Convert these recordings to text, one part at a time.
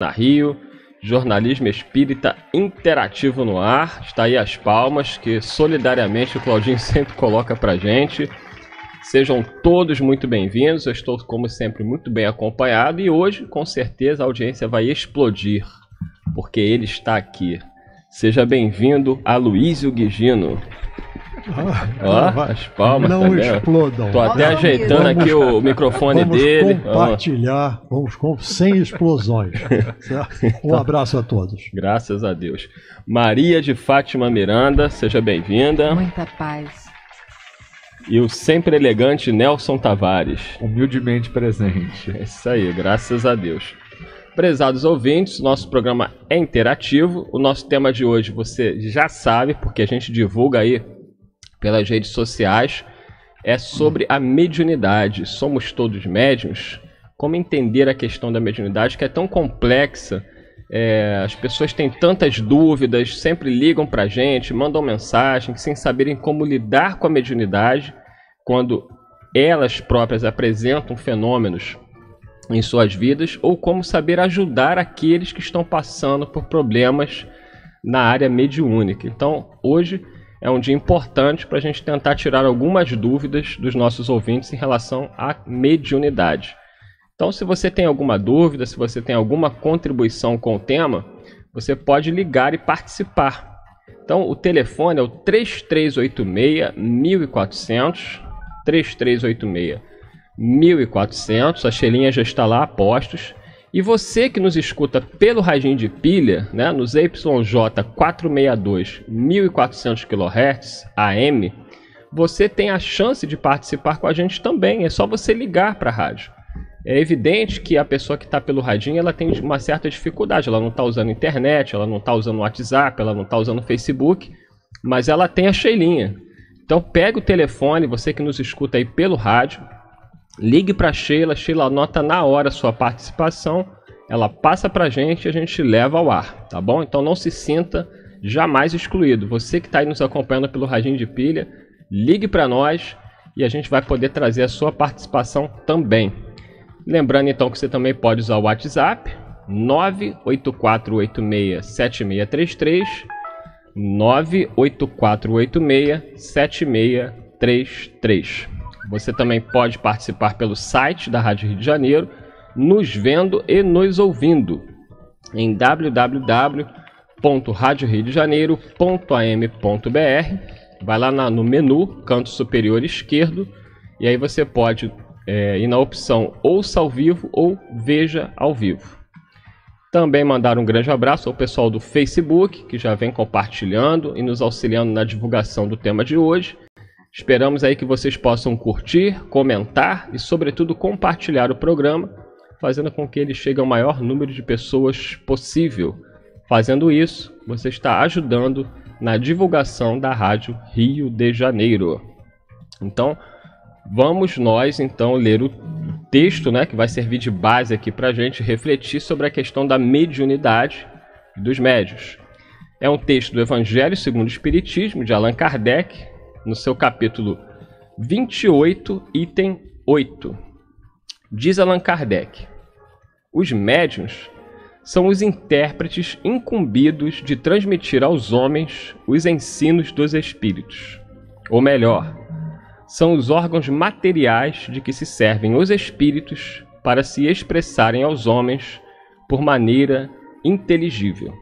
na Rio, jornalismo espírita interativo no ar. Está aí as palmas que solidariamente o Claudinho sempre coloca pra gente. Sejam todos muito bem-vindos. Eu estou, como sempre, muito bem acompanhado e hoje, com certeza, a audiência vai explodir, porque ele está aqui. Seja bem-vindo, Luísio Guigino. Ah, Ó, as palmas. Não tá explodam. Tô até ajeitando vamos, aqui o microfone vamos dele. Compartilhar, vamos compartilhar sem explosões. um abraço a todos. Graças a Deus. Maria de Fátima Miranda, seja bem-vinda. Muita paz. E o sempre elegante Nelson Tavares. Humildemente presente. É isso aí, graças a Deus. Prezados ouvintes, nosso programa é interativo. O nosso tema de hoje você já sabe, porque a gente divulga aí pelas redes sociais é sobre a mediunidade. Somos todos médiums? Como entender a questão da mediunidade que é tão complexa? É, as pessoas têm tantas dúvidas, sempre ligam para a gente, mandam mensagem, sem saberem como lidar com a mediunidade quando elas próprias apresentam fenômenos em suas vidas ou como saber ajudar aqueles que estão passando por problemas na área mediúnica. Então, hoje é um dia importante para a gente tentar tirar algumas dúvidas dos nossos ouvintes em relação à mediunidade. Então, se você tem alguma dúvida, se você tem alguma contribuição com o tema, você pode ligar e participar. Então, o telefone é o 3386 1400 3386 1400. A Xelinha já está lá a postos. E você que nos escuta pelo radinho de pilha, né, nos YJ462 1400 kHz AM, você tem a chance de participar com a gente também. É só você ligar para a rádio. É evidente que a pessoa que está pelo radinho ela tem uma certa dificuldade. Ela não está usando internet, ela não está usando WhatsApp, ela não está usando Facebook, mas ela tem a cheilinha. Então pega o telefone, você que nos escuta aí pelo rádio, Ligue para Sheila, Sheila anota na hora sua participação, ela passa para a gente e a gente leva ao ar, tá bom? Então não se sinta jamais excluído. Você que está aí nos acompanhando pelo Radinho de Pilha, ligue para nós e a gente vai poder trazer a sua participação também. Lembrando então que você também pode usar o WhatsApp 984867633 984867633. Você também pode participar pelo site da Rádio Rio de Janeiro, nos vendo e nos ouvindo em www.radioriodejaneiro.am.br. Vai lá na, no menu, canto superior esquerdo, e aí você pode é, ir na opção Ouça ao vivo ou Veja ao vivo. Também mandar um grande abraço ao pessoal do Facebook, que já vem compartilhando e nos auxiliando na divulgação do tema de hoje. Esperamos aí que vocês possam curtir, comentar e, sobretudo, compartilhar o programa, fazendo com que ele chegue ao maior número de pessoas possível. Fazendo isso, você está ajudando na divulgação da Rádio Rio de Janeiro. Então, vamos nós então ler o texto, né, que vai servir de base aqui para a gente refletir sobre a questão da mediunidade dos médios. É um texto do Evangelho segundo o Espiritismo, de Allan Kardec, no seu capítulo 28, item 8. Diz Allan Kardec: Os médiuns são os intérpretes incumbidos de transmitir aos homens os ensinos dos espíritos. Ou melhor, são os órgãos materiais de que se servem os espíritos para se expressarem aos homens por maneira inteligível.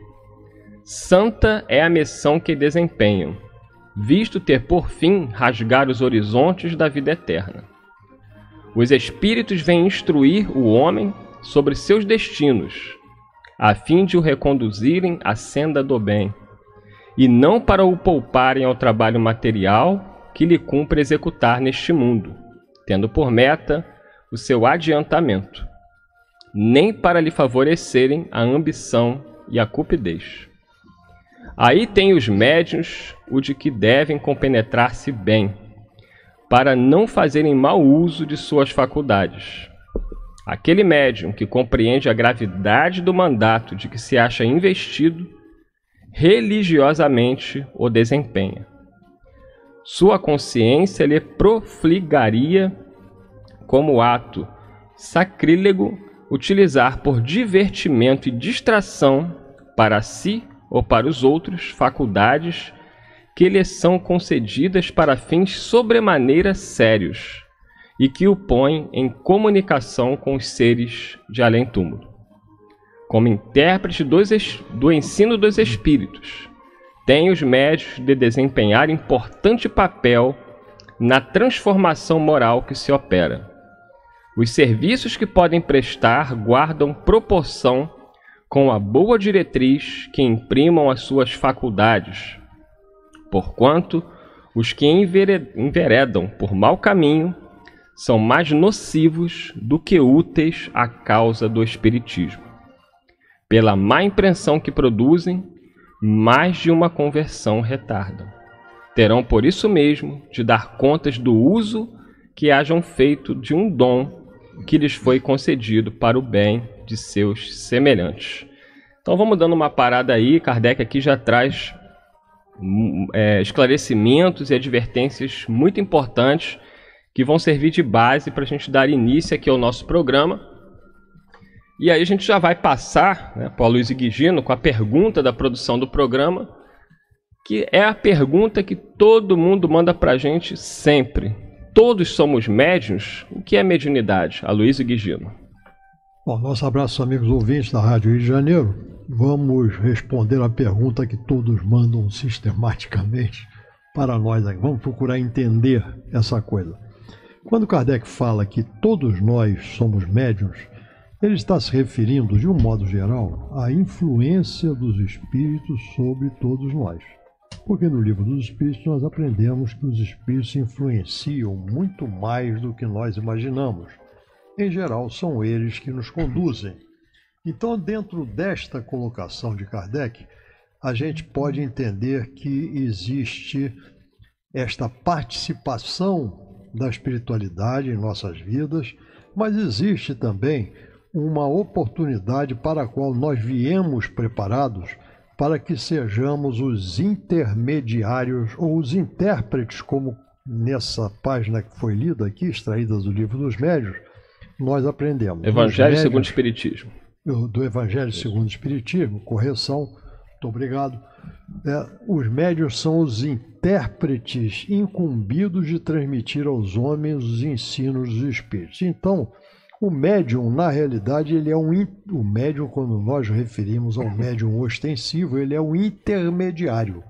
Santa é a missão que desempenham, visto ter por fim rasgar os horizontes da vida eterna. Os Espíritos vêm instruir o homem sobre seus destinos, a fim de o reconduzirem à senda do bem, e não para o pouparem ao trabalho material que lhe cumpre executar neste mundo, tendo por meta o seu adiantamento, nem para lhe favorecerem a ambição e a cupidez. Aí tem os médiuns o de que devem compenetrar-se bem, para não fazerem mau uso de suas faculdades. Aquele médium que compreende a gravidade do mandato de que se acha investido, religiosamente o desempenha. Sua consciência lhe profligaria como ato sacrílego utilizar por divertimento e distração para si ou para os outros faculdades que lhe são concedidas para fins sobremaneira sérios e que o põem em comunicação com os seres de além-túmulo, como intérprete do ensino dos espíritos tem os médios de desempenhar importante papel na transformação moral que se opera. Os serviços que podem prestar guardam proporção com a boa diretriz que imprimam as suas faculdades. Porquanto, os que enveredam por mau caminho são mais nocivos do que úteis à causa do Espiritismo. Pela má impressão que produzem, mais de uma conversão retardam. Terão por isso mesmo de dar contas do uso que hajam feito de um dom que lhes foi concedido para o bem de seus semelhantes. Então vamos dando uma parada aí. Kardec aqui já traz hum, é, esclarecimentos e advertências muito importantes que vão servir de base para a gente dar início aqui ao nosso programa. E aí a gente já vai passar né, para o Luiz Guigino com a pergunta da produção do programa, que é a pergunta que todo mundo manda para a gente sempre. Todos somos médiuns? O que é mediunidade? A Luiz Guigino. Bom, nosso abraço, amigos ouvintes da Rádio Rio de Janeiro. Vamos responder a pergunta que todos mandam sistematicamente para nós. Vamos procurar entender essa coisa. Quando Kardec fala que todos nós somos médiuns, ele está se referindo, de um modo geral, à influência dos espíritos sobre todos nós. Porque no livro dos espíritos nós aprendemos que os espíritos influenciam muito mais do que nós imaginamos em geral, são eles que nos conduzem. Então, dentro desta colocação de Kardec, a gente pode entender que existe esta participação da espiritualidade em nossas vidas, mas existe também uma oportunidade para a qual nós viemos preparados para que sejamos os intermediários ou os intérpretes, como nessa página que foi lida aqui, extraída do Livro dos Médios, nós aprendemos. Evangelho segundo o Espiritismo. Do Evangelho segundo o Espiritismo, correção, muito obrigado. É, os médios são os intérpretes incumbidos de transmitir aos homens os ensinos dos espíritos. Então, o médium, na realidade, ele é um. O médium, quando nós referimos ao médium ostensivo, ele é um intermediário.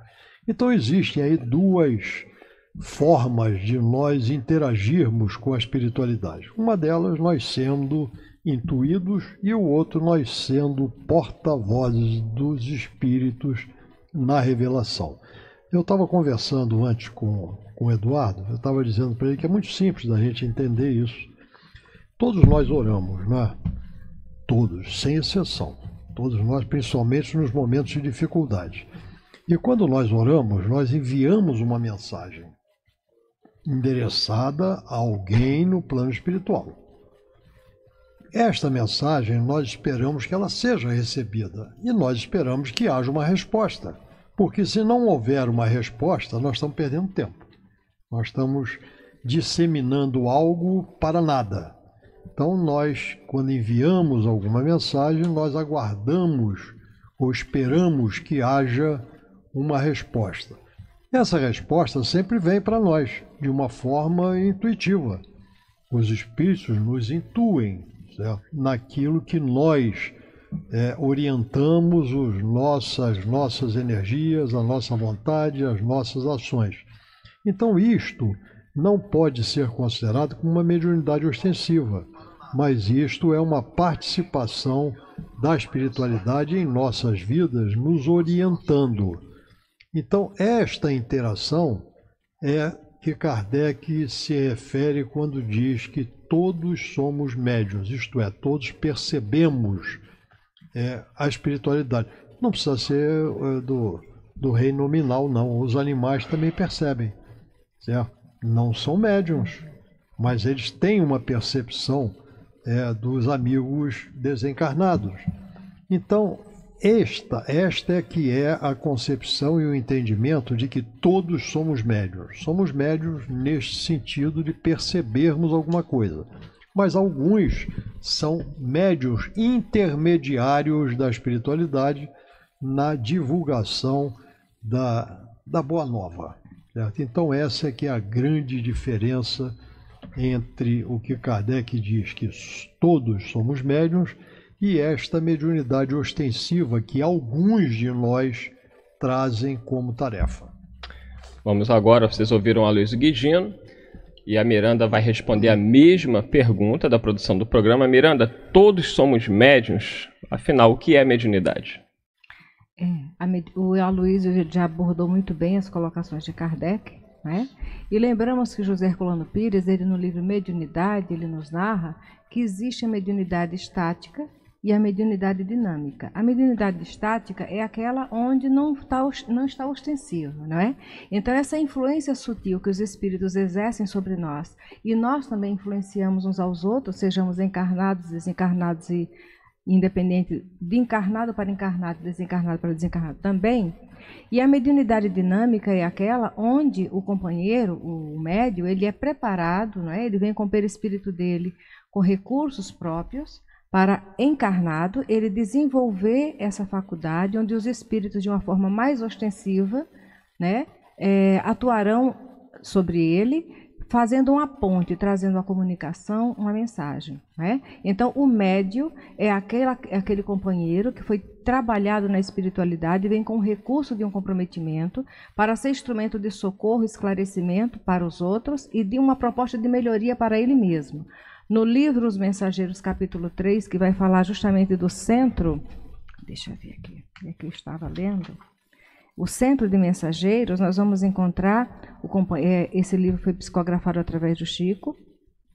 Então, existem aí duas formas de nós interagirmos com a espiritualidade. Uma delas, nós sendo intuídos, e o outro, nós sendo porta-vozes dos espíritos na revelação. Eu estava conversando antes com, com o Eduardo, eu estava dizendo para ele que é muito simples da gente entender isso. Todos nós oramos, né? Todos, sem exceção. Todos nós, principalmente nos momentos de dificuldade. E quando nós oramos, nós enviamos uma mensagem endereçada a alguém no plano espiritual. Esta mensagem nós esperamos que ela seja recebida e nós esperamos que haja uma resposta, porque se não houver uma resposta, nós estamos perdendo tempo. Nós estamos disseminando algo para nada. Então nós, quando enviamos alguma mensagem, nós aguardamos ou esperamos que haja uma resposta. Essa resposta sempre vem para nós de uma forma intuitiva. Os espíritos nos intuem certo? naquilo que nós é, orientamos os nossas, as nossas energias, a nossa vontade, as nossas ações. Então, isto não pode ser considerado como uma mediunidade ostensiva, mas isto é uma participação da espiritualidade em nossas vidas, nos orientando. Então, esta interação é que Kardec se refere quando diz que todos somos médiums, isto é, todos percebemos é, a espiritualidade. Não precisa ser é, do, do rei nominal, não. Os animais também percebem, certo? Não são médiums, mas eles têm uma percepção é, dos amigos desencarnados. Então, esta, esta é que é a concepção e o entendimento de que todos somos médios. Somos médios neste sentido de percebermos alguma coisa. Mas alguns são médios intermediários da espiritualidade na divulgação da, da Boa Nova. Certo? Então, essa é que é a grande diferença entre o que Kardec diz que todos somos médios e esta mediunidade ostensiva que alguns de nós trazem como tarefa. Vamos agora, vocês ouviram a Luiz Guidino e a Miranda vai responder a mesma pergunta da produção do programa. Miranda, todos somos médiuns, afinal, o que é mediunidade? É, a, o Aloysio já abordou muito bem as colocações de Kardec, né? E lembramos que José Herculano Pires, ele no livro Mediunidade, ele nos narra que existe a mediunidade estática, e a mediunidade dinâmica. A mediunidade estática é aquela onde não está, não está ostensiva, não é? Então, essa influência sutil que os espíritos exercem sobre nós e nós também influenciamos uns aos outros, sejamos encarnados, desencarnados e independente de encarnado para encarnado, desencarnado para desencarnado também. E a mediunidade dinâmica é aquela onde o companheiro, o médio, ele é preparado, não é? ele vem com o perispírito dele, com recursos próprios, para encarnado ele desenvolver essa faculdade, onde os espíritos, de uma forma mais ostensiva, né, é, atuarão sobre ele, fazendo uma ponte, trazendo a comunicação, uma mensagem. Né? Então, o médio é aquele, aquele companheiro que foi trabalhado na espiritualidade, vem com o recurso de um comprometimento para ser instrumento de socorro, esclarecimento para os outros e de uma proposta de melhoria para ele mesmo. No livro Os Mensageiros, capítulo 3, que vai falar justamente do centro, deixa eu ver aqui, é que eu estava lendo. O centro de mensageiros, nós vamos encontrar, o, é, esse livro foi psicografado através do Chico,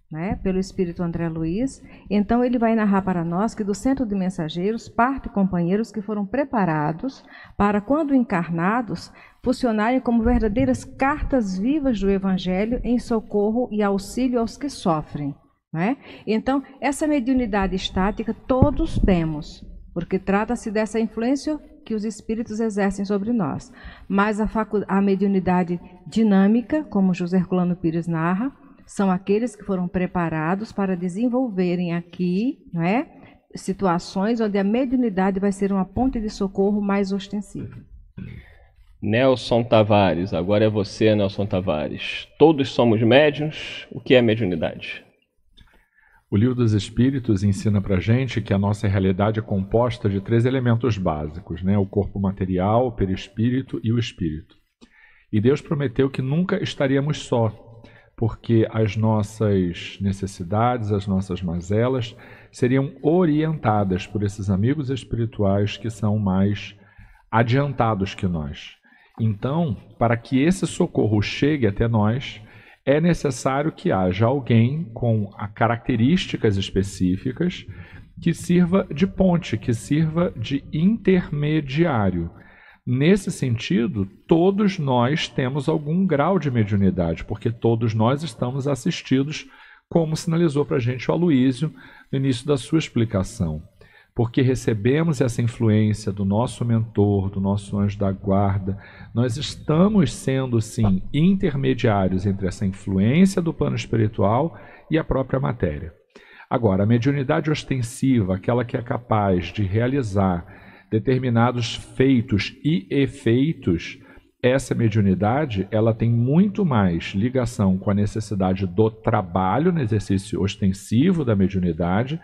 né, pelo espírito André Luiz. Então, ele vai narrar para nós que do centro de mensageiros parte companheiros que foram preparados para, quando encarnados, funcionarem como verdadeiras cartas vivas do Evangelho em socorro e auxílio aos que sofrem. Né? Então, essa mediunidade estática todos temos, porque trata-se dessa influência que os espíritos exercem sobre nós. Mas a, a mediunidade dinâmica, como José Herculano Pires narra, são aqueles que foram preparados para desenvolverem aqui é? situações onde a mediunidade vai ser uma ponte de socorro mais ostensiva. Nelson Tavares, agora é você, Nelson Tavares. Todos somos médiuns, o que é mediunidade? O livro dos Espíritos ensina para gente que a nossa realidade é composta de três elementos básicos, né? O corpo material, o perispírito e o espírito. E Deus prometeu que nunca estaríamos só, porque as nossas necessidades, as nossas mazelas seriam orientadas por esses amigos espirituais que são mais adiantados que nós. Então, para que esse socorro chegue até nós, é necessário que haja alguém com características específicas que sirva de ponte, que sirva de intermediário. Nesse sentido, todos nós temos algum grau de mediunidade, porque todos nós estamos assistidos, como sinalizou para a gente o Aloísio no início da sua explicação porque recebemos essa influência do nosso mentor, do nosso anjo da guarda, nós estamos sendo, sim, intermediários entre essa influência do plano espiritual e a própria matéria. Agora, a mediunidade ostensiva, aquela que é capaz de realizar determinados feitos e efeitos, essa mediunidade ela tem muito mais ligação com a necessidade do trabalho no exercício ostensivo da mediunidade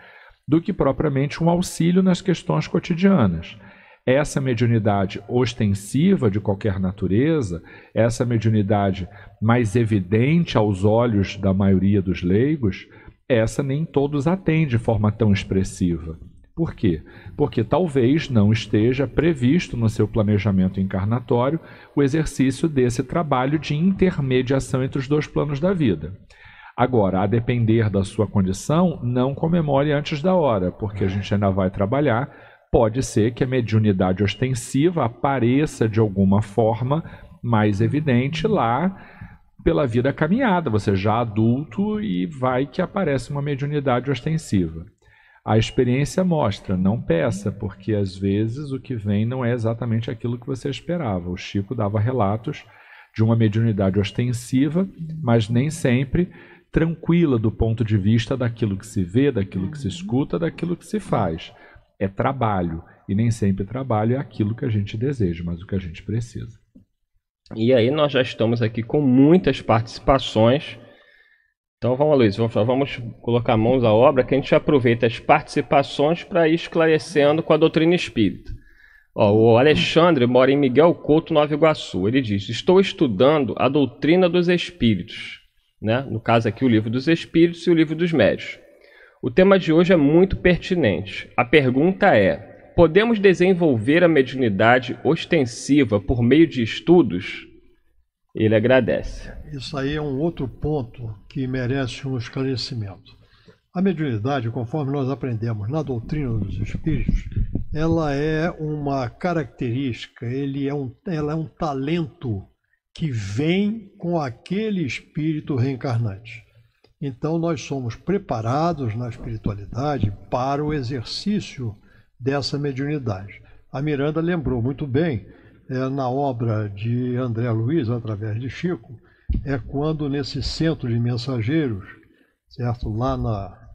do que propriamente um auxílio nas questões cotidianas. Essa mediunidade ostensiva de qualquer natureza, essa mediunidade mais evidente aos olhos da maioria dos leigos, essa nem todos atende de forma tão expressiva. Por quê? Porque talvez não esteja previsto no seu planejamento encarnatório o exercício desse trabalho de intermediação entre os dois planos da vida. Agora, a depender da sua condição, não comemore antes da hora, porque a gente ainda vai trabalhar. Pode ser que a mediunidade ostensiva apareça de alguma forma mais evidente lá pela vida caminhada. Você já é adulto e vai que aparece uma mediunidade ostensiva. A experiência mostra, não peça, porque às vezes o que vem não é exatamente aquilo que você esperava. O Chico dava relatos de uma mediunidade ostensiva, mas nem sempre tranquila do ponto de vista daquilo que se vê, daquilo que se uhum. escuta, daquilo que se faz. É trabalho. E nem sempre trabalho é aquilo que a gente deseja, mas o que a gente precisa. E aí nós já estamos aqui com muitas participações. Então vamos, Luiz, vamos, vamos colocar mãos à obra que a gente aproveita as participações para ir esclarecendo com a doutrina espírita. Ó, o Alexandre mora em Miguel Couto, Nova Iguaçu. Ele diz: Estou estudando a doutrina dos espíritos né? no caso aqui o Livro dos Espíritos e o Livro dos Médios. O tema de hoje é muito pertinente. A pergunta é: podemos desenvolver a mediunidade ostensiva por meio de estudos? Ele agradece. Isso aí é um outro ponto que merece um esclarecimento. A mediunidade, conforme nós aprendemos na doutrina dos espíritos, ela é uma característica, ele é um, ela é um talento que vem com aquele espírito reencarnante. Então, nós somos preparados na espiritualidade para o exercício dessa mediunidade. A Miranda lembrou muito bem, é, na obra de André Luiz, através de Chico, é quando nesse centro de mensageiros, certo? Lá na,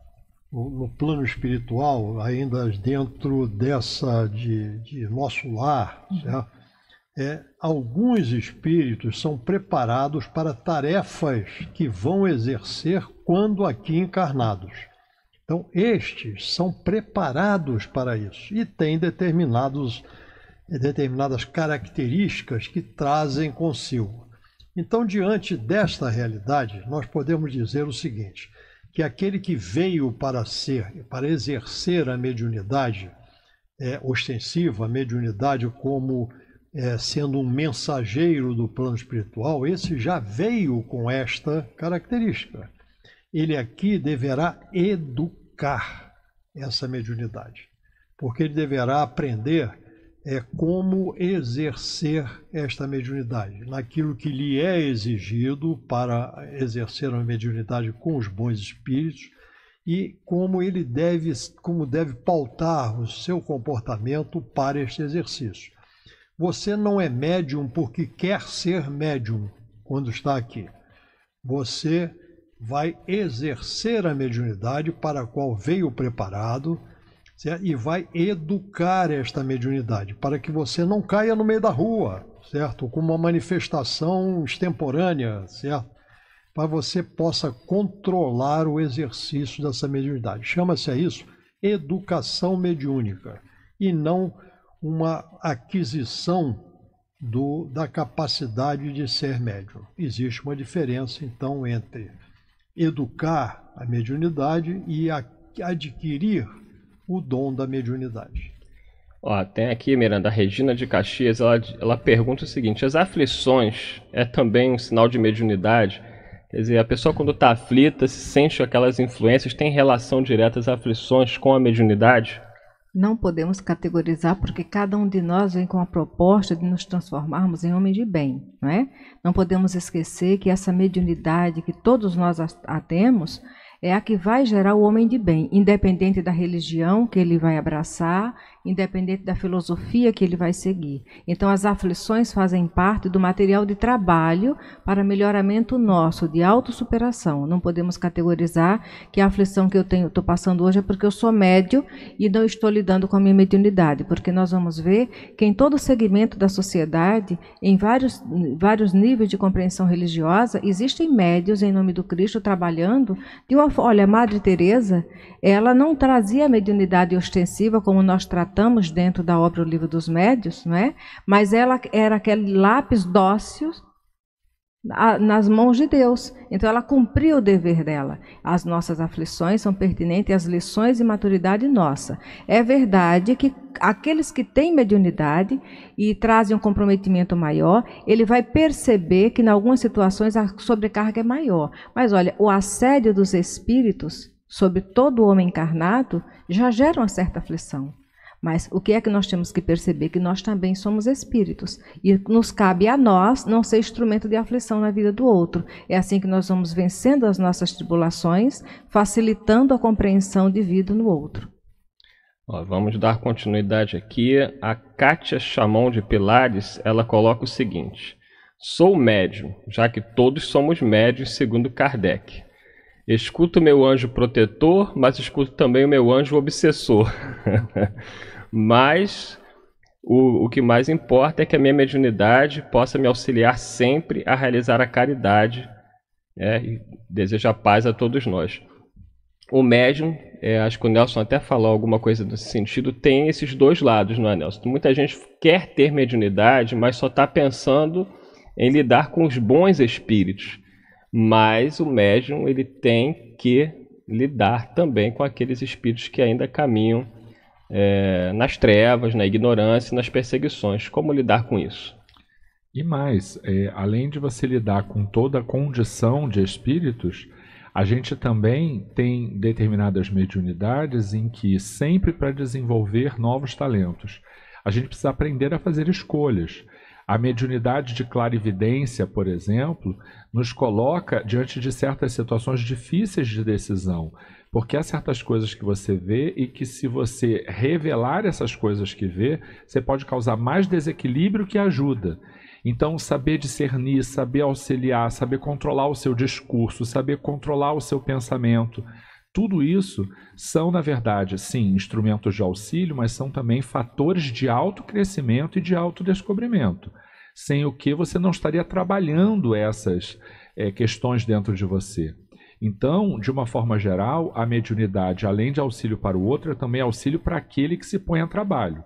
no plano espiritual, ainda dentro dessa de, de nosso lar, certo? é, alguns espíritos são preparados para tarefas que vão exercer quando aqui encarnados. Então, estes são preparados para isso e têm determinados, determinadas características que trazem consigo. Então, diante desta realidade, nós podemos dizer o seguinte: que aquele que veio para ser, para exercer a mediunidade é, ostensiva, a mediunidade como é, sendo um mensageiro do plano espiritual, esse já veio com esta característica. Ele aqui deverá educar essa mediunidade, porque ele deverá aprender é, como exercer esta mediunidade, naquilo que lhe é exigido para exercer uma mediunidade com os bons espíritos e como ele deve, como deve pautar o seu comportamento para este exercício. Você não é médium porque quer ser médium quando está aqui. Você vai exercer a mediunidade para a qual veio preparado certo? e vai educar esta mediunidade para que você não caia no meio da rua, certo? Com uma manifestação extemporânea, certo? Para você possa controlar o exercício dessa mediunidade. Chama-se a isso educação mediúnica e não uma aquisição do, da capacidade de ser médium. Existe uma diferença, então, entre educar a mediunidade e a, adquirir o dom da mediunidade. Ó, tem aqui, Miranda, a Regina de Caxias, ela, ela pergunta o seguinte: as aflições é também um sinal de mediunidade? Quer dizer, a pessoa quando está aflita, se sente aquelas influências, tem relação direta às aflições com a mediunidade? Não podemos categorizar porque cada um de nós vem com a proposta de nos transformarmos em homem de bem, não é? Não podemos esquecer que essa mediunidade que todos nós a temos é a que vai gerar o homem de bem, independente da religião que ele vai abraçar, independente da filosofia que ele vai seguir. Então, as aflições fazem parte do material de trabalho para melhoramento nosso, de autossuperação. Não podemos categorizar que a aflição que eu estou passando hoje é porque eu sou médio e não estou lidando com a minha mediunidade, porque nós vamos ver que em todo segmento da sociedade, em vários, vários níveis de compreensão religiosa, existem médios em nome do Cristo trabalhando. De uma, olha, Madre Teresa, ela não trazia a mediunidade ostensiva como nós tratamos dentro da obra O Livro dos Médios, não é? mas ela era aquele lápis dócil nas mãos de Deus. Então ela cumpriu o dever dela. As nossas aflições são pertinentes às lições e maturidade nossa. É verdade que aqueles que têm mediunidade e trazem um comprometimento maior, ele vai perceber que em algumas situações a sobrecarga é maior. Mas olha, o assédio dos espíritos sobre todo o homem encarnado já gera uma certa aflição. Mas o que é que nós temos que perceber? Que nós também somos espíritos. E nos cabe a nós não ser instrumento de aflição na vida do outro. É assim que nós vamos vencendo as nossas tribulações, facilitando a compreensão de vida no outro. Ó, vamos dar continuidade aqui. A Kátia Chamon de Pilares, ela coloca o seguinte. Sou médium, já que todos somos médios, segundo Kardec. Escuto meu anjo protetor, mas escuto também o meu anjo obsessor. mas o, o que mais importa é que a minha mediunidade possa me auxiliar sempre a realizar a caridade né, e desejar paz a todos nós. O médium, é, acho que o Nelson até falou alguma coisa nesse sentido, tem esses dois lados, não é, Nelson? Muita gente quer ter mediunidade, mas só está pensando em lidar com os bons espíritos. Mas o médium ele tem que lidar também com aqueles espíritos que ainda caminham é, nas trevas, na ignorância, nas perseguições. Como lidar com isso? E mais, é, além de você lidar com toda a condição de espíritos, a gente também tem determinadas mediunidades em que, sempre para desenvolver novos talentos, a gente precisa aprender a fazer escolhas. A mediunidade de clarividência, por exemplo, nos coloca diante de certas situações difíceis de decisão, porque há certas coisas que você vê e que, se você revelar essas coisas que vê, você pode causar mais desequilíbrio que ajuda. Então, saber discernir, saber auxiliar, saber controlar o seu discurso, saber controlar o seu pensamento, tudo isso são, na verdade, sim, instrumentos de auxílio, mas são também fatores de alto crescimento e de alto descobrimento, sem o que você não estaria trabalhando essas é, questões dentro de você. Então, de uma forma geral, a mediunidade, além de auxílio para o outro, é também auxílio para aquele que se põe a trabalho.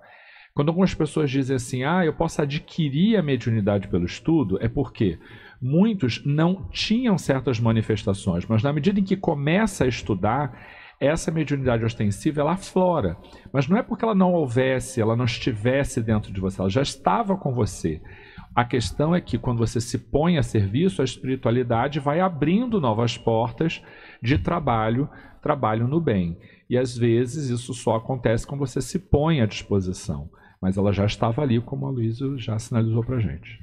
Quando algumas pessoas dizem assim, ah, eu posso adquirir a mediunidade pelo estudo, é porque muitos não tinham certas manifestações, mas na medida em que começa a estudar, essa mediunidade ostensiva ela aflora. Mas não é porque ela não houvesse, ela não estivesse dentro de você, ela já estava com você. A questão é que quando você se põe a serviço, a espiritualidade vai abrindo novas portas de trabalho, trabalho no bem. E às vezes isso só acontece quando você se põe à disposição. Mas ela já estava ali, como a Luísa já sinalizou para a gente.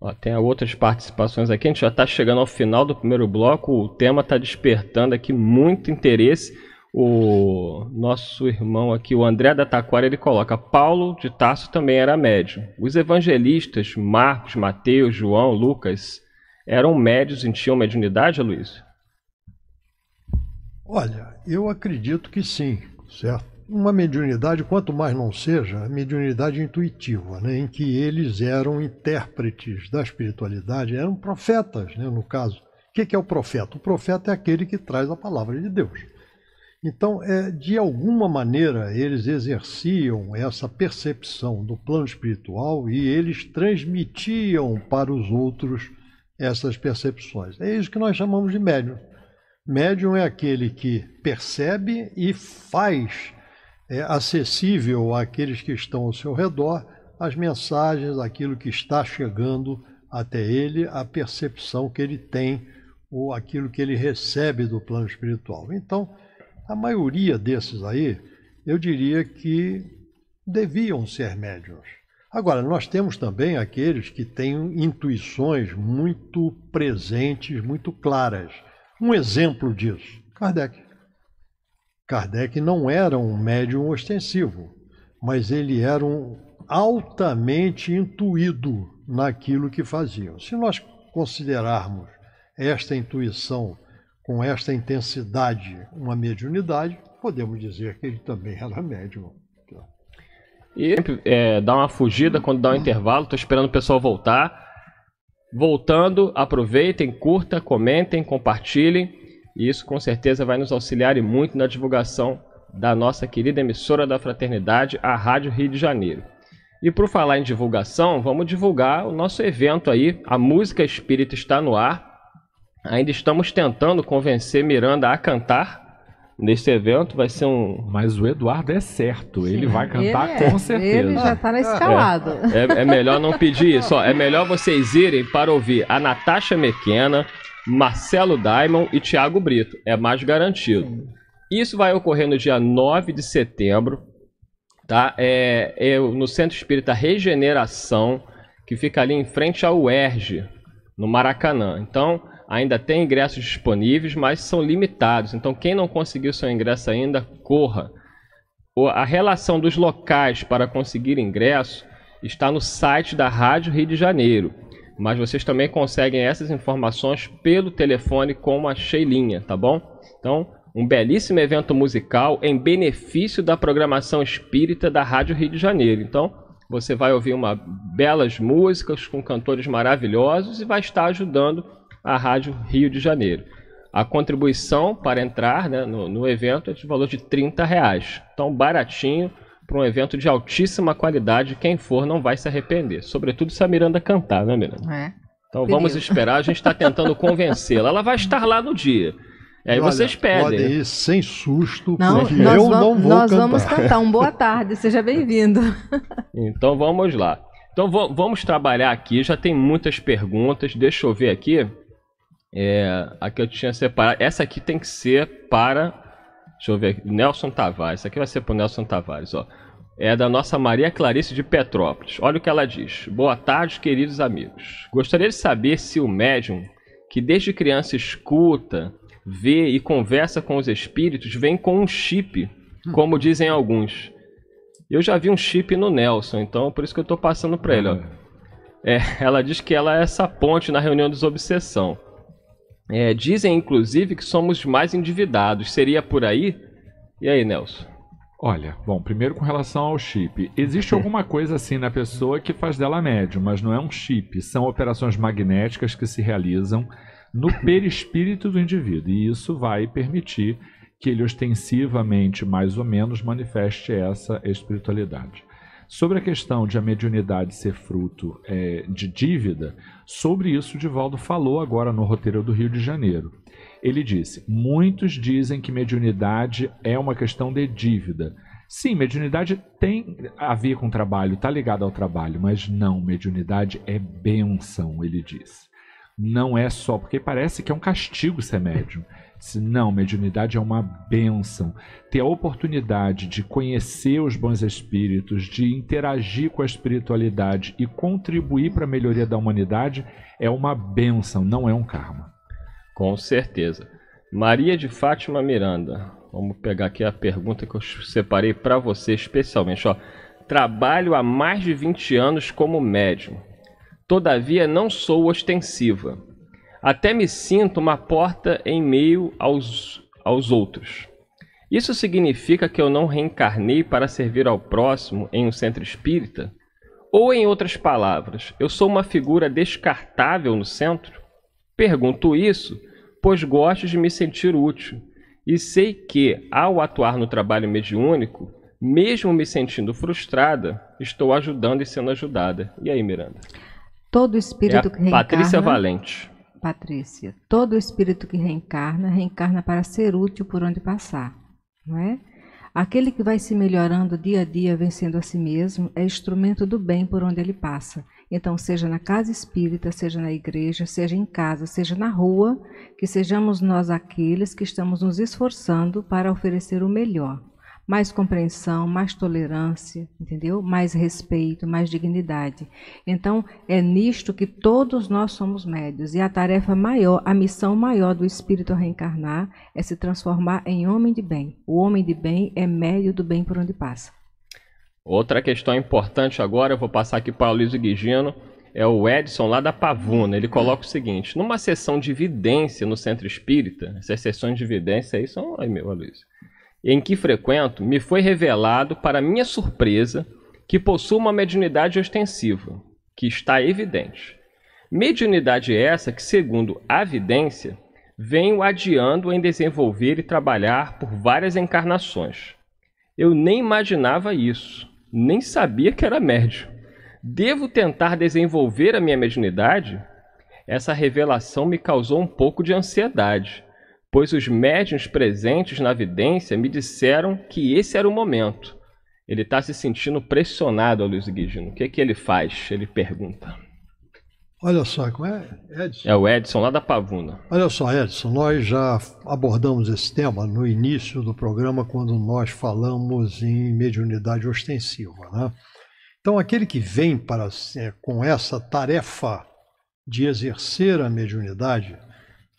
Ó, tem outras participações aqui. A gente já está chegando ao final do primeiro bloco. O tema está despertando aqui muito interesse. O nosso irmão aqui, o André da Taquara, ele coloca: Paulo de Tarso também era médium. Os evangelistas Marcos, Mateus, João, Lucas eram médios e tinham mediunidade, Luiz? Olha, eu acredito que sim, certo? Uma mediunidade, quanto mais não seja, a mediunidade intuitiva, né? em que eles eram intérpretes da espiritualidade, eram profetas, né? no caso. O que é o profeta? O profeta é aquele que traz a palavra de Deus. Então, é, de alguma maneira, eles exerciam essa percepção do plano espiritual e eles transmitiam para os outros essas percepções. É isso que nós chamamos de médium. Médium é aquele que percebe e faz é, acessível àqueles que estão ao seu redor as mensagens, aquilo que está chegando até ele, a percepção que ele tem ou aquilo que ele recebe do plano espiritual. Então, a maioria desses aí, eu diria que deviam ser médiums. Agora, nós temos também aqueles que têm intuições muito presentes, muito claras. Um exemplo disso, Kardec. Kardec não era um médium ostensivo, mas ele era um altamente intuído naquilo que fazia Se nós considerarmos esta intuição com esta intensidade uma mediunidade, podemos dizer que ele também era médium. E é, dá uma fugida quando dá um intervalo, estou esperando o pessoal voltar. Voltando, aproveitem, curta, comentem, compartilhem. isso com certeza vai nos auxiliar e muito na divulgação da nossa querida emissora da fraternidade, a Rádio Rio de Janeiro. E por falar em divulgação, vamos divulgar o nosso evento aí, a Música Espírita está no ar, Ainda estamos tentando convencer Miranda a cantar nesse evento. Vai ser um. Mas o Eduardo é certo, Sim, ele vai cantar ele é, com certeza. Ele já tá na é. escalada. É, é, é melhor não pedir isso, ó. É melhor vocês irem para ouvir a Natasha Mequena, Marcelo Daimon e Thiago Brito. É mais garantido. Sim. Isso vai ocorrer no dia 9 de setembro, tá? É, é no Centro Espírita Regeneração, que fica ali em frente ao UERJ, no Maracanã. Então, ainda tem ingressos disponíveis, mas são limitados. Então, quem não conseguiu seu ingresso ainda, corra. A relação dos locais para conseguir ingresso está no site da Rádio Rio de Janeiro. Mas vocês também conseguem essas informações pelo telefone com a Sheilinha, tá bom? Então, um belíssimo evento musical em benefício da programação espírita da Rádio Rio de Janeiro. Então, você vai ouvir uma belas músicas com cantores maravilhosos e vai estar ajudando a Rádio Rio de Janeiro. A contribuição para entrar né, no, no, evento é de valor de 30 reais. Então, baratinho para um evento de altíssima qualidade. Quem for não vai se arrepender. Sobretudo se a Miranda cantar, né, Miranda? É. Então perigo. vamos esperar. A gente está tentando convencê-la. Ela vai estar lá no dia. E aí Olha, vocês pedem. Pode né? ir sem susto, não, porque eu vamos, não vou nós cantar. Nós vamos cantar um boa tarde, seja bem-vindo. Então vamos lá. Então vamos trabalhar aqui, já tem muitas perguntas. Deixa eu ver aqui. É, aqui eu tinha separado. Essa aqui tem que ser para. Deixa eu ver aqui. Nelson Tavares. Essa aqui vai ser para o Nelson Tavares, ó. É da nossa Maria Clarice de Petrópolis. Olha o que ela diz. Boa tarde, queridos amigos. Gostaria de saber se o médium, que desde criança escuta, vê e conversa com os espíritos, vem com um chip, como dizem alguns. Eu já vi um chip no Nelson, então por isso que eu estou passando para ele. Ó. Uhum. É, ela diz que ela é essa ponte na reunião dos obsessão. É, dizem, inclusive, que somos mais endividados. Seria por aí? E aí, Nelson? Olha, bom, primeiro com relação ao chip. Existe alguma coisa assim na pessoa que faz dela médio mas não é um chip. São operações magnéticas que se realizam no perispírito do indivíduo. E isso vai permitir que ele ostensivamente, mais ou menos, manifeste essa espiritualidade. Sobre a questão de a mediunidade ser fruto é, de dívida, sobre isso o Divaldo falou agora no roteiro do Rio de Janeiro. Ele disse: muitos dizem que mediunidade é uma questão de dívida. Sim, mediunidade tem a ver com trabalho, está ligada ao trabalho, mas não, mediunidade é benção, ele diz. Não é só, porque parece que é um castigo ser médium. Disse, não, mediunidade é uma benção. Ter a oportunidade de conhecer os bons espíritos, de interagir com a espiritualidade e contribuir para a melhoria da humanidade é uma benção, não é um karma. Com certeza. Maria de Fátima Miranda, vamos pegar aqui a pergunta que eu separei para você especialmente. Ó, trabalho há mais de 20 anos como médium. Todavia, não sou ostensiva até me sinto uma porta em meio aos, aos outros. Isso significa que eu não reencarnei para servir ao próximo em um centro espírita? Ou, em outras palavras, eu sou uma figura descartável no centro? Pergunto isso, pois gosto de me sentir útil e sei que, ao atuar no trabalho mediúnico, mesmo me sentindo frustrada, estou ajudando e sendo ajudada. E aí, Miranda? Todo espírito é que reencarna. Patrícia Valente. Patrícia, todo espírito que reencarna, reencarna para ser útil por onde passar, não é? Aquele que vai se melhorando dia a dia, vencendo a si mesmo, é instrumento do bem por onde ele passa. Então, seja na casa espírita, seja na igreja, seja em casa, seja na rua, que sejamos nós aqueles que estamos nos esforçando para oferecer o melhor mais compreensão, mais tolerância, entendeu? Mais respeito, mais dignidade. Então, é nisto que todos nós somos médios. E a tarefa maior, a missão maior do espírito reencarnar é se transformar em homem de bem. O homem de bem é médio do bem por onde passa. Outra questão importante agora, eu vou passar aqui para o Luiz Guigino, é o Edson lá da Pavuna. Ele coloca o seguinte: numa sessão de vidência no centro espírita, essas sessões de vidência aí são. Ai meu, Luiz em que frequento, me foi revelado, para minha surpresa, que possuo uma mediunidade ostensiva, que está evidente. Mediunidade essa que, segundo a vidência, venho adiando em desenvolver e trabalhar por várias encarnações. Eu nem imaginava isso, nem sabia que era médio. Devo tentar desenvolver a minha mediunidade? Essa revelação me causou um pouco de ansiedade pois os médiuns presentes na vidência me disseram que esse era o momento. Ele está se sentindo pressionado, Luiz Guidino. O que, é que ele faz? Ele pergunta. Olha só, como é Edson? É o Edson, lá da Pavuna. Olha só, Edson, nós já abordamos esse tema no início do programa, quando nós falamos em mediunidade ostensiva. Né? Então, aquele que vem para, com essa tarefa de exercer a mediunidade,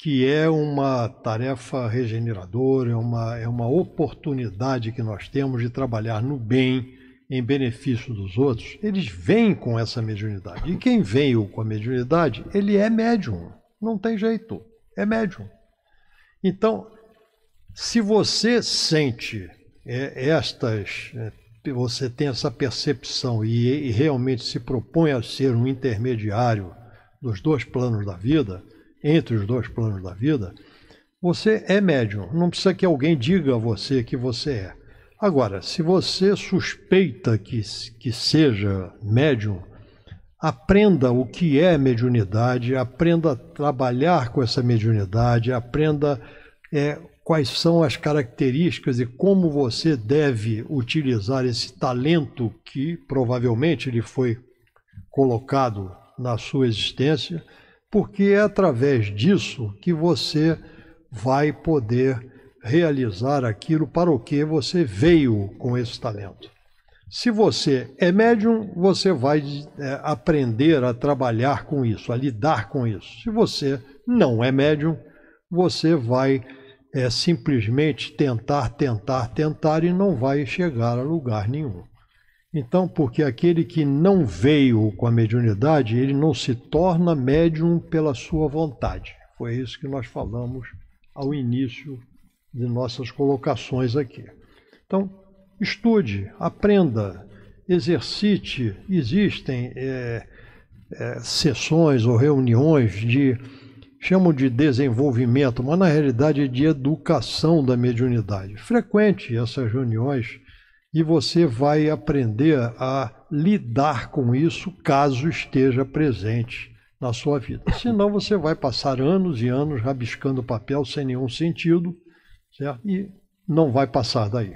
que é uma tarefa regeneradora, é uma, é uma oportunidade que nós temos de trabalhar no bem, em benefício dos outros, eles vêm com essa mediunidade. E quem veio com a mediunidade, ele é médium. Não tem jeito. É médium. Então, se você sente é, estas, é, você tem essa percepção e, e realmente se propõe a ser um intermediário dos dois planos da vida, entre os dois planos da vida, você é médium. Não precisa que alguém diga a você que você é. Agora, se você suspeita que, que seja médium, aprenda o que é mediunidade, aprenda a trabalhar com essa mediunidade, aprenda é, quais são as características e como você deve utilizar esse talento que provavelmente lhe foi colocado na sua existência porque é através disso que você vai poder realizar aquilo para o que você veio com esse talento. Se você é médium, você vai é, aprender a trabalhar com isso, a lidar com isso. Se você não é médium, você vai é, simplesmente tentar, tentar, tentar e não vai chegar a lugar nenhum. Então, porque aquele que não veio com a mediunidade, ele não se torna médium pela sua vontade. Foi isso que nós falamos ao início de nossas colocações aqui. Então, estude, aprenda, exercite. Existem é, é, sessões ou reuniões de, chamam de desenvolvimento, mas na realidade é de educação da mediunidade. Frequente essas reuniões e você vai aprender a lidar com isso caso esteja presente na sua vida. Senão você vai passar anos e anos rabiscando papel sem nenhum sentido, certo? E não vai passar daí.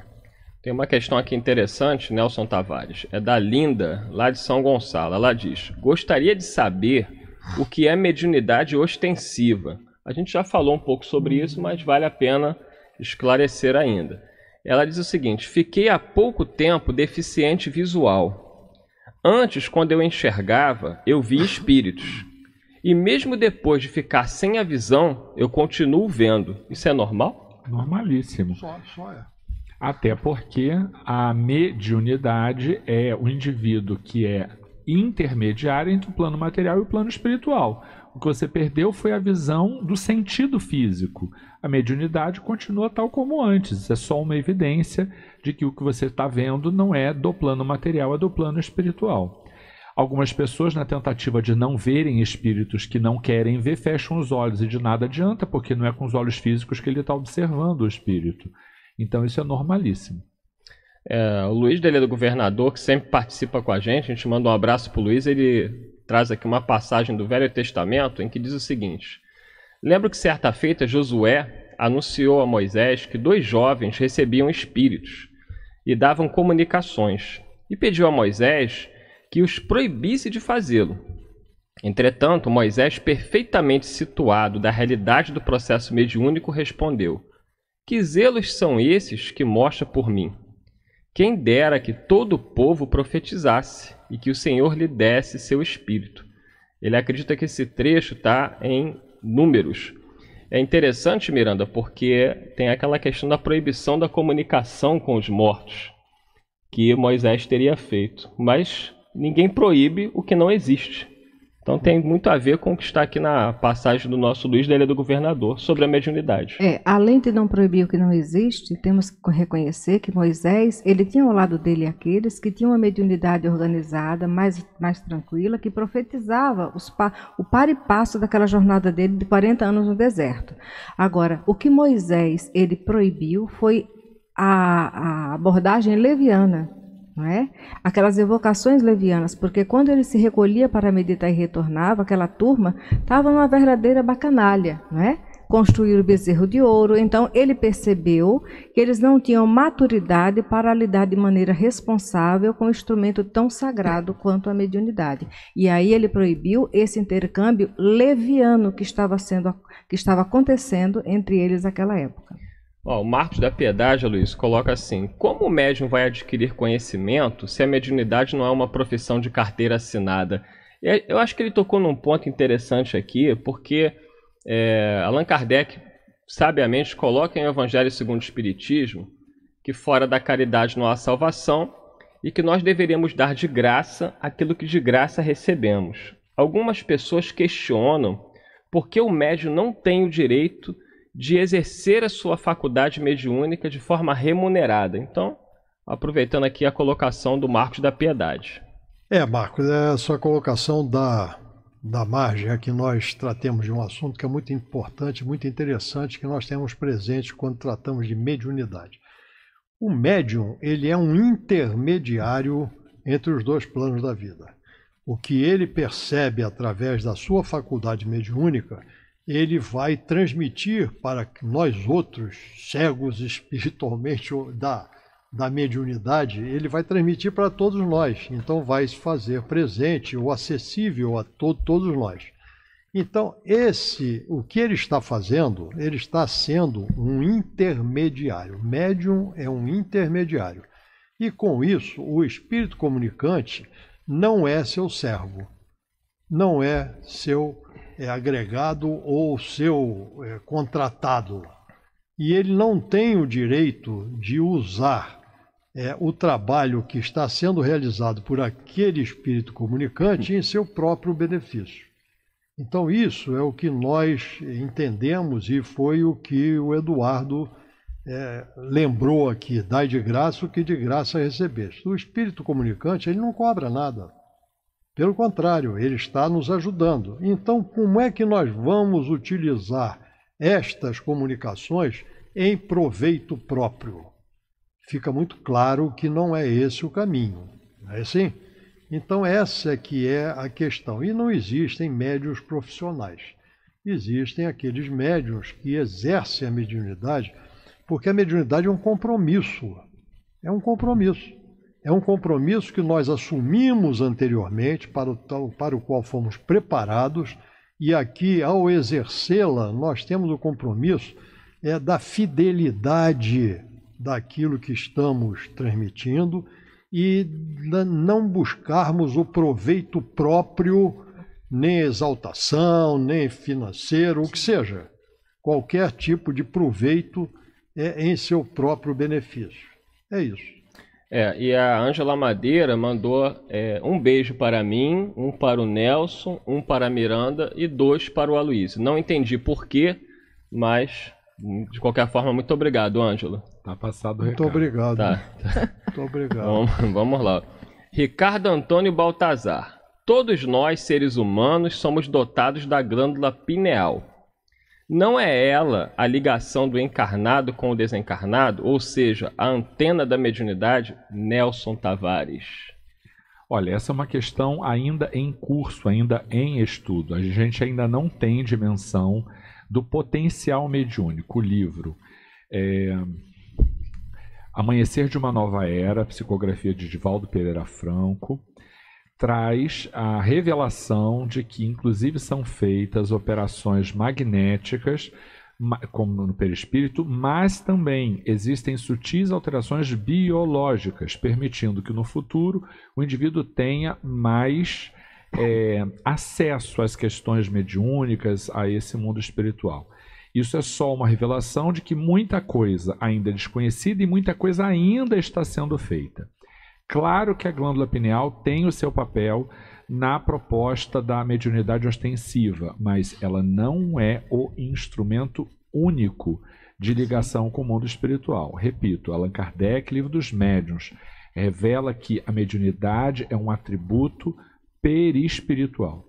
Tem uma questão aqui interessante, Nelson Tavares. É da Linda, lá de São Gonçalo. Ela diz: Gostaria de saber o que é mediunidade ostensiva. A gente já falou um pouco sobre isso, mas vale a pena esclarecer ainda. Ela diz o seguinte: Fiquei há pouco tempo deficiente visual. Antes, quando eu enxergava, eu via espíritos. E mesmo depois de ficar sem a visão, eu continuo vendo. Isso é normal? Normalíssimo. Só, só é. Até porque a mediunidade é o indivíduo que é intermediário entre o plano material e o plano espiritual. O que você perdeu foi a visão do sentido físico. A mediunidade continua tal como antes, é só uma evidência de que o que você está vendo não é do plano material, é do plano espiritual. Algumas pessoas, na tentativa de não verem espíritos que não querem ver, fecham os olhos e de nada adianta, porque não é com os olhos físicos que ele está observando o espírito. Então, isso é normalíssimo. É, o Luiz Deledo é Governador, que sempre participa com a gente, a gente manda um abraço para o Luiz, ele traz aqui uma passagem do Velho Testamento em que diz o seguinte: Lembro que certa feita Josué anunciou a Moisés que dois jovens recebiam espíritos e davam comunicações, e pediu a Moisés que os proibisse de fazê-lo. Entretanto, Moisés, perfeitamente situado da realidade do processo mediúnico, respondeu: Que zelos são esses que mostra por mim? Quem dera que todo o povo profetizasse e que o Senhor lhe desse seu espírito. Ele acredita que esse trecho está em números. É interessante, Miranda, porque tem aquela questão da proibição da comunicação com os mortos que Moisés teria feito. Mas ninguém proíbe o que não existe. Então tem muito a ver com o que está aqui na passagem do nosso Luiz da Ilha do Governador sobre a mediunidade. É, além de não proibir o que não existe, temos que reconhecer que Moisés, ele tinha ao lado dele aqueles que tinham uma mediunidade organizada, mais, mais tranquila, que profetizava os, o par e passo daquela jornada dele de 40 anos no deserto. Agora, o que Moisés ele proibiu foi a, a abordagem leviana, não é? Aquelas evocações levianas, porque quando ele se recolhia para meditar e retornava, aquela turma estava numa verdadeira bacanalha, não é? Construir o bezerro de ouro. Então ele percebeu que eles não tinham maturidade para lidar de maneira responsável com um instrumento tão sagrado quanto a mediunidade. E aí ele proibiu esse intercâmbio leviano que estava sendo que estava acontecendo entre eles naquela época o Marcos da Piedade, Luiz, coloca assim: Como o médium vai adquirir conhecimento se a mediunidade não é uma profissão de carteira assinada? Eu acho que ele tocou num ponto interessante aqui, porque é, Allan Kardec, sabiamente, coloca em Evangelho segundo o Espiritismo que fora da caridade não há salvação e que nós deveríamos dar de graça aquilo que de graça recebemos. Algumas pessoas questionam por que o médium não tem o direito de exercer a sua faculdade mediúnica de forma remunerada. Então, aproveitando aqui a colocação do Marcos da Piedade. É, Marcos, é a sua colocação da, da margem é que nós tratemos de um assunto que é muito importante, muito interessante, que nós temos presente quando tratamos de mediunidade. O médium, ele é um intermediário entre os dois planos da vida. O que ele percebe através da sua faculdade mediúnica ele vai transmitir para nós outros, cegos espiritualmente da, da mediunidade, ele vai transmitir para todos nós. Então, vai se fazer presente ou acessível a to todos nós. Então, esse, o que ele está fazendo, ele está sendo um intermediário. Médium é um intermediário. E com isso, o espírito comunicante não é seu servo, não é seu é, agregado ou seu é, contratado. E ele não tem o direito de usar é, o trabalho que está sendo realizado por aquele espírito comunicante em seu próprio benefício. Então, isso é o que nós entendemos e foi o que o Eduardo é, lembrou aqui: dai de graça o que de graça recebeste. O espírito comunicante ele não cobra nada. Pelo contrário, ele está nos ajudando. Então, como é que nós vamos utilizar estas comunicações em proveito próprio? Fica muito claro que não é esse o caminho, não é assim? Então, essa é que é a questão. E não existem médios profissionais. Existem aqueles médios que exercem a mediunidade, porque a mediunidade é um compromisso. É um compromisso é um compromisso que nós assumimos anteriormente, para o, tal, para o qual fomos preparados, e aqui, ao exercê-la, nós temos o compromisso é, da fidelidade daquilo que estamos transmitindo e não buscarmos o proveito próprio, nem exaltação, nem financeiro, o que seja. Qualquer tipo de proveito é em seu próprio benefício. É isso. É, e a Ângela Madeira mandou é, um beijo para mim, um para o Nelson, um para a Miranda e dois para o Aloysio. Não entendi porquê, mas de qualquer forma, muito obrigado, Ângela. Tá passado o recado. Muito obrigado. Tá. muito obrigado. Vamos, vamos lá. Ricardo Antônio Baltazar. Todos nós, seres humanos, somos dotados da glândula pineal. Não é ela a ligação do encarnado com o desencarnado, ou seja, a antena da mediunidade, Nelson Tavares? Olha, essa é uma questão ainda em curso, ainda em estudo. A gente ainda não tem dimensão do potencial mediúnico. O livro é... Amanhecer de uma Nova Era, Psicografia de Divaldo Pereira Franco, traz a revelação de que, inclusive, são feitas operações magnéticas, como no perispírito, mas também existem sutis alterações biológicas, permitindo que no futuro o indivíduo tenha mais é, acesso às questões mediúnicas, a esse mundo espiritual. Isso é só uma revelação de que muita coisa ainda é desconhecida e muita coisa ainda está sendo feita. Claro que a glândula pineal tem o seu papel na proposta da mediunidade ostensiva, mas ela não é o instrumento único de ligação com o mundo espiritual. Repito, Allan Kardec, livro dos médiuns, revela que a mediunidade é um atributo perispiritual.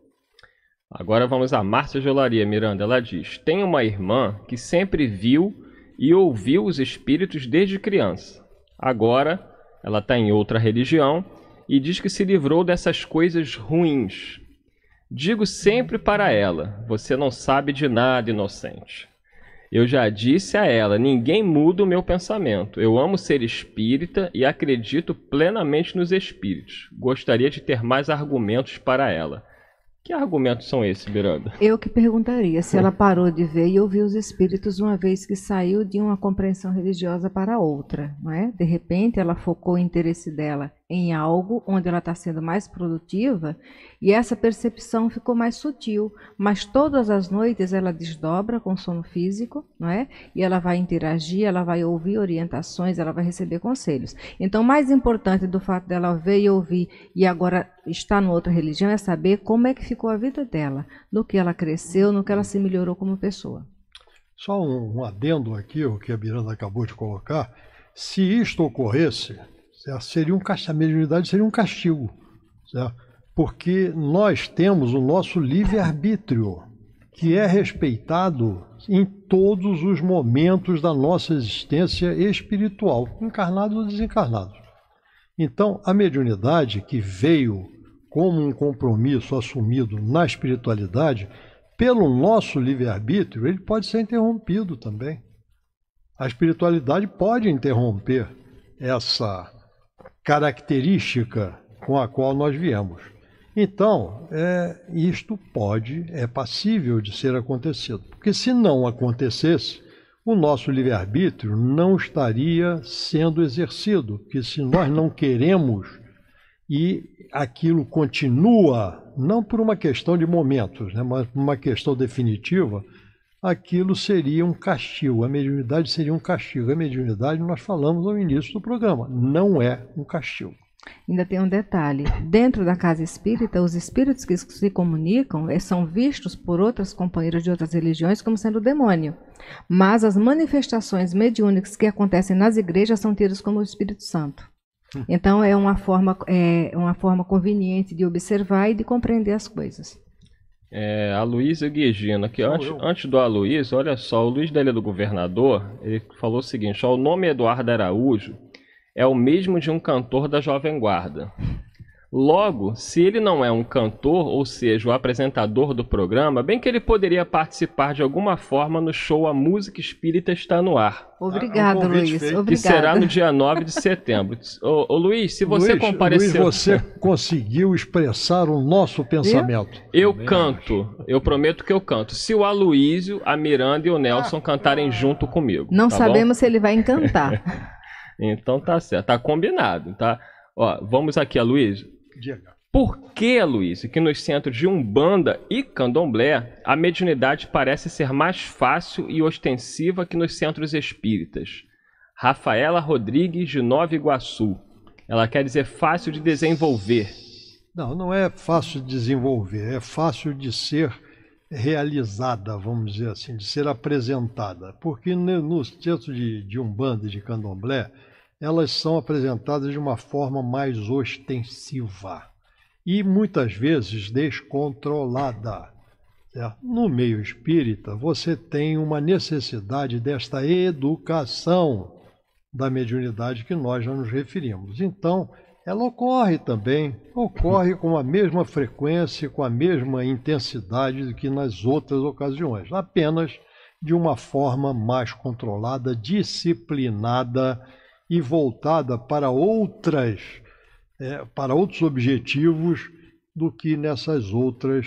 Agora vamos a Márcia Gelaria Miranda. Ela diz: Tem uma irmã que sempre viu e ouviu os espíritos desde criança. Agora ela está em outra religião e diz que se livrou dessas coisas ruins. Digo sempre para ela: você não sabe de nada, inocente. Eu já disse a ela: ninguém muda o meu pensamento. Eu amo ser espírita e acredito plenamente nos espíritos. Gostaria de ter mais argumentos para ela. Que argumentos são esses, Biranda? Eu que perguntaria se ela parou de ver e ouvir os espíritos uma vez que saiu de uma compreensão religiosa para outra, não é? De repente ela focou o interesse dela em algo onde ela está sendo mais produtiva e essa percepção ficou mais sutil. Mas todas as noites ela desdobra com sono físico, não é? E ela vai interagir, ela vai ouvir orientações, ela vai receber conselhos. Então, mais importante do fato dela ver e ouvir e agora estar em outra religião é saber como é que ficou a vida dela, no que ela cresceu, no que ela se melhorou como pessoa. Só um adendo aqui, o que a Miranda acabou de colocar. Se isto ocorresse, Certo? Seria um a mediunidade seria um castigo, certo? porque nós temos o nosso livre arbítrio que é respeitado em todos os momentos da nossa existência espiritual, encarnado ou desencarnado. Então, a mediunidade que veio como um compromisso assumido na espiritualidade, pelo nosso livre-arbítrio, ele pode ser interrompido também. A espiritualidade pode interromper essa característica com a qual nós viemos. Então, é, isto pode, é passível de ser acontecido. Porque se não acontecesse, o nosso livre-arbítrio não estaria sendo exercido. Porque se nós não queremos e aquilo continua, não por uma questão de momentos, né, mas por uma questão definitiva, aquilo seria um castigo, a mediunidade seria um castigo. A mediunidade, nós falamos no início do programa, não é um castigo. Ainda tem um detalhe: dentro da casa espírita, os espíritos que se comunicam eh, são vistos por outras companheiras de outras religiões como sendo demônio. Mas as manifestações mediúnicas que acontecem nas igrejas são tidas como o Espírito Santo. Hum. Então é uma forma, eh, é uma forma conveniente de observar e de compreender as coisas. É, a Luísa Guigino, aqui antes, antes do Aloysio, olha só, o Luiz dele é do Governador, ele falou o seguinte, ó, o nome Eduardo Araújo é o mesmo de um cantor da Jovem Guarda. Logo, se ele não é um cantor, ou seja, o apresentador do programa, bem que ele poderia participar de alguma forma no show A Música Espírita Está No Ar. Obrigado, ah, é um Luiz. Obrigado. Obrigada. Que será no dia 9 de setembro. ô, ô Luiz, se você Luiz, comparecer... Luiz, você conseguiu expressar o nosso pensamento. Eu, canto. Eu prometo que eu canto. Se o Aloísio, a Miranda e o Nelson ah. cantarem junto comigo. Não tá sabemos bom? se ele vai encantar. então tá certo. Tá combinado, tá? Ó, vamos aqui, Aloysio. Diga. Por que, Luiz, que nos centros de Umbanda e Candomblé, a mediunidade parece ser mais fácil e ostensiva que nos centros espíritas? Rafaela Rodrigues, de Nova Iguaçu. Ela quer dizer fácil de desenvolver. Não, não é fácil de desenvolver, é fácil de ser realizada, vamos dizer assim, de ser apresentada. Porque nos centros de, de Umbanda e de Candomblé, elas são apresentadas de uma forma mais ostensiva e muitas vezes descontrolada. Certo? No meio espírita, você tem uma necessidade desta educação da mediunidade que nós já nos referimos. Então, ela ocorre também, ocorre com a mesma frequência, com a mesma intensidade que nas outras ocasiões, apenas de uma forma mais controlada, disciplinada e voltada para outras, é, para outros objetivos do que nessas outras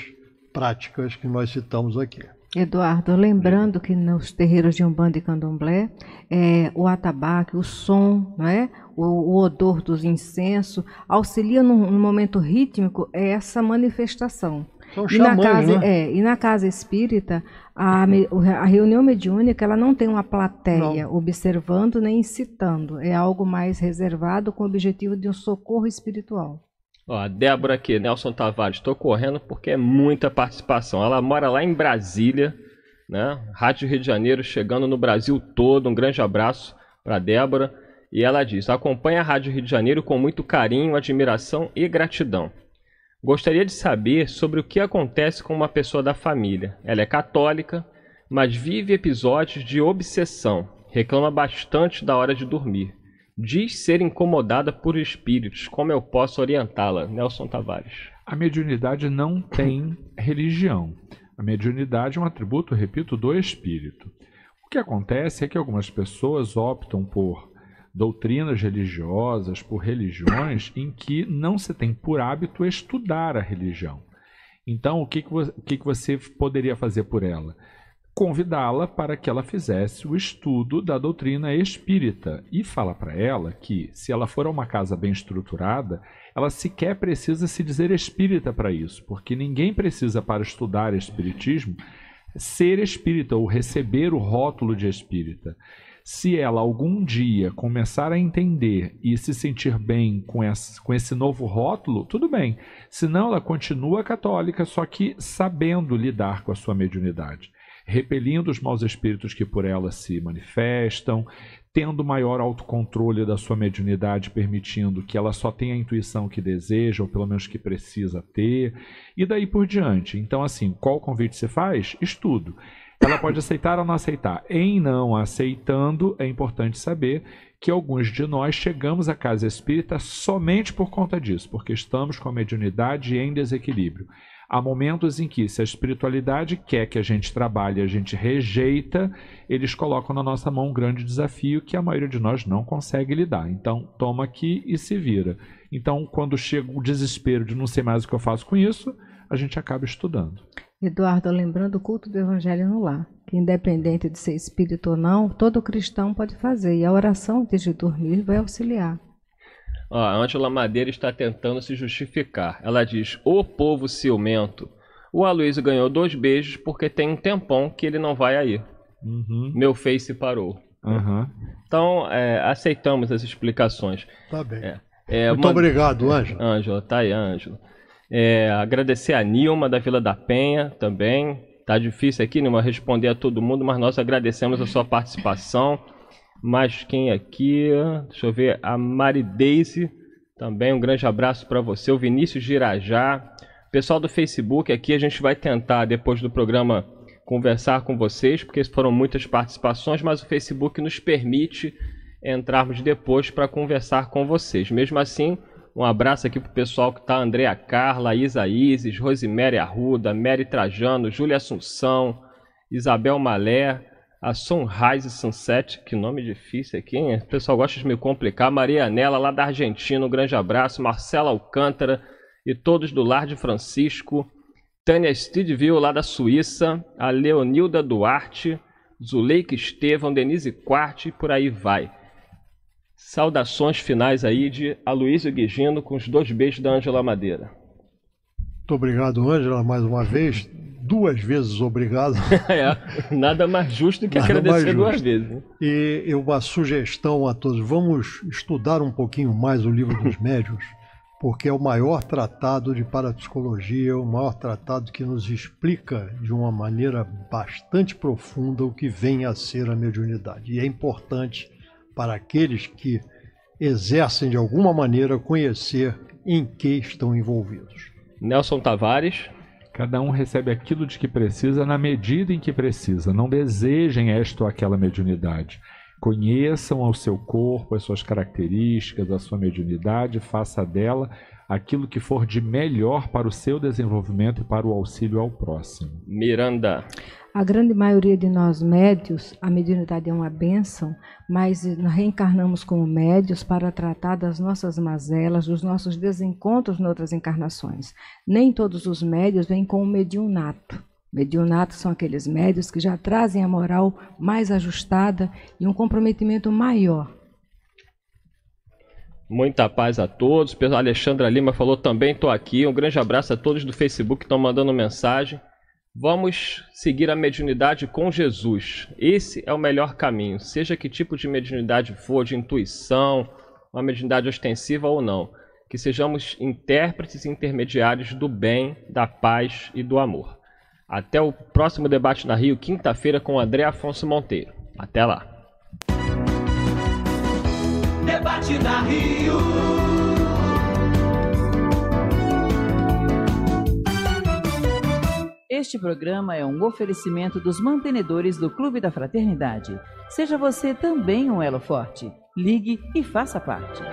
práticas que nós citamos aqui. Eduardo, lembrando que nos terreiros de Umbanda e Candomblé, é, o atabaque, o som, não é? o, o odor dos incensos, auxilia no momento rítmico essa manifestação e, na casa, né? é, e na casa espírita, a, a reunião mediúnica ela não tem uma plateia não. observando nem incitando. É algo mais reservado com o objetivo de um socorro espiritual. Ó, a Débora aqui, Nelson Tavares, estou correndo porque é muita participação. Ela mora lá em Brasília, né? Rádio Rio de Janeiro, chegando no Brasil todo. Um grande abraço para Débora. E ela diz: acompanha a Rádio Rio de Janeiro com muito carinho, admiração e gratidão. Gostaria de saber sobre o que acontece com uma pessoa da família. Ela é católica, mas vive episódios de obsessão. Reclama bastante da hora de dormir. Diz ser incomodada por espíritos. Como eu posso orientá-la? Nelson Tavares. A mediunidade não tem religião. A mediunidade é um atributo, repito, do espírito. O que acontece é que algumas pessoas optam por doutrinas religiosas, por religiões em que não se tem por hábito estudar a religião. Então, o que, que, o que, que você poderia fazer por ela? Convidá-la para que ela fizesse o estudo da doutrina espírita e fala para ela que, se ela for a uma casa bem estruturada, ela sequer precisa se dizer espírita para isso, porque ninguém precisa, para estudar espiritismo, ser espírita ou receber o rótulo de espírita. Se ela algum dia começar a entender e se sentir bem com esse, com esse novo rótulo, tudo bem. Senão, ela continua católica, só que sabendo lidar com a sua mediunidade repelindo os maus espíritos que por ela se manifestam, tendo maior autocontrole da sua mediunidade, permitindo que ela só tenha a intuição que deseja, ou pelo menos que precisa ter, e daí por diante. Então, assim, qual convite se faz? Estudo. Ela pode aceitar ou não aceitar. Em não aceitando, é importante saber que alguns de nós chegamos à casa espírita somente por conta disso, porque estamos com a mediunidade em desequilíbrio. Há momentos em que, se a espiritualidade quer que a gente trabalhe, a gente rejeita, eles colocam na nossa mão um grande desafio que a maioria de nós não consegue lidar. Então, toma aqui e se vira. Então, quando chega o desespero de não sei mais o que eu faço com isso, a gente acaba estudando. Eduardo, lembrando o culto do Evangelho no lar, que independente de ser espírito ou não, todo cristão pode fazer, e a oração antes de dormir vai auxiliar. Ó, a Ângela Madeira está tentando se justificar. Ela diz, o povo ciumento, o Aloysio ganhou dois beijos porque tem um tempão que ele não vai aí. Uhum. Meu Face parou. Uhum. Então, é, aceitamos as explicações. Tá bem. É, é, Muito uma... obrigado, Ângela. Ângela, tá aí, Ângela. É, agradecer a Nilma da Vila da Penha também. Tá difícil aqui, Nilma, responder a todo mundo, mas nós agradecemos a sua participação. Mas quem aqui? Deixa eu ver. A Marideise também, um grande abraço para você. O Vinícius Girajá. Pessoal do Facebook, aqui a gente vai tentar, depois do programa, conversar com vocês, porque foram muitas participações, mas o Facebook nos permite entrarmos depois para conversar com vocês. Mesmo assim, um abraço aqui pro pessoal que tá: Andréa Carla, Isa Isis, Rosiméria Arruda, Mary Trajano, Júlia Assunção, Isabel Malé, a Sunrise Sunset, que nome difícil aqui, hein? O pessoal gosta de me complicar. Maria Anela, lá da Argentina, um grande abraço. Marcela Alcântara e todos do Lar de Francisco. Tânia Stidville, lá da Suíça. A Leonilda Duarte, Zuleika Estevam, Denise Quarte e por aí vai. Saudações finais aí de Aloysio Guigino com os dois beijos da Ângela Madeira. Muito obrigado, Ângela, mais uma vez. Duas vezes obrigado. é, nada mais justo do que nada agradecer duas vezes. Né? E uma sugestão a todos: vamos estudar um pouquinho mais o livro dos Médios, porque é o maior tratado de parapsicologia, o maior tratado que nos explica de uma maneira bastante profunda o que vem a ser a mediunidade. E é importante para aqueles que exercem de alguma maneira conhecer em que estão envolvidos. Nelson Tavares. Cada um recebe aquilo de que precisa na medida em que precisa. Não desejem esta ou aquela mediunidade. Conheçam ao seu corpo, as suas características, a sua mediunidade, faça dela aquilo que for de melhor para o seu desenvolvimento e para o auxílio ao próximo. Miranda. A grande maioria de nós médios, a mediunidade é uma benção, mas nós reencarnamos como médios para tratar das nossas mazelas, dos nossos desencontros noutras encarnações. Nem todos os médios vêm com o mediunato. Mediunatos são aqueles médios que já trazem a moral mais ajustada e um comprometimento maior Muita paz a todos. Alexandra Lima falou também, estou aqui. Um grande abraço a todos do Facebook que estão mandando mensagem. Vamos seguir a mediunidade com Jesus. Esse é o melhor caminho, seja que tipo de mediunidade for, de intuição, uma mediunidade ostensiva ou não. Que sejamos intérpretes e intermediários do bem, da paz e do amor. Até o próximo debate na Rio, quinta-feira, com André Afonso Monteiro. Até lá! debate na Rio. Este programa é um oferecimento dos mantenedores do Clube da Fraternidade. Seja você também um elo forte. Ligue e faça parte.